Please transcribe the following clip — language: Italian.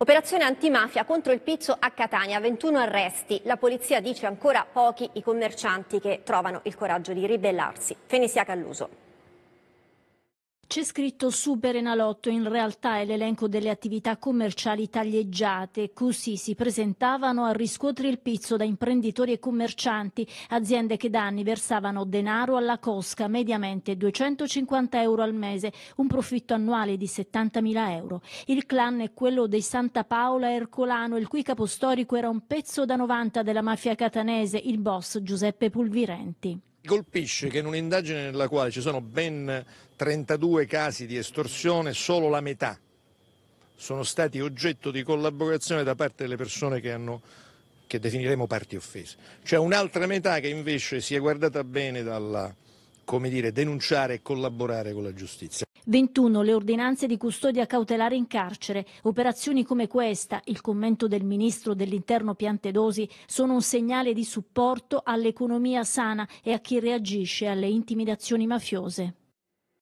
Operazione antimafia contro il pizzo a Catania, 21 arresti. La polizia dice ancora pochi i commercianti che trovano il coraggio di ribellarsi. Fenisia Calluso. C'è scritto Super Enalotto, in realtà è l'elenco delle attività commerciali taglieggiate. Così si presentavano a riscuotere il pizzo da imprenditori e commercianti, aziende che da anni versavano denaro alla Cosca, mediamente 250 euro al mese, un profitto annuale di 70.000 euro. Il clan è quello dei Santa Paola Ercolano, il cui capostorico era un pezzo da 90 della mafia catanese, il boss Giuseppe Pulvirenti. Colpisce che in un'indagine nella quale ci sono ben 32 casi di estorsione, solo la metà sono stati oggetto di collaborazione da parte delle persone che, hanno, che definiremo parti offese. Cioè un'altra metà che invece si è guardata bene dalla, come dire, denunciare e collaborare con la giustizia. 21 le ordinanze di custodia cautelare in carcere. Operazioni come questa, il commento del ministro dell'interno Piantedosi, sono un segnale di supporto all'economia sana e a chi reagisce alle intimidazioni mafiose.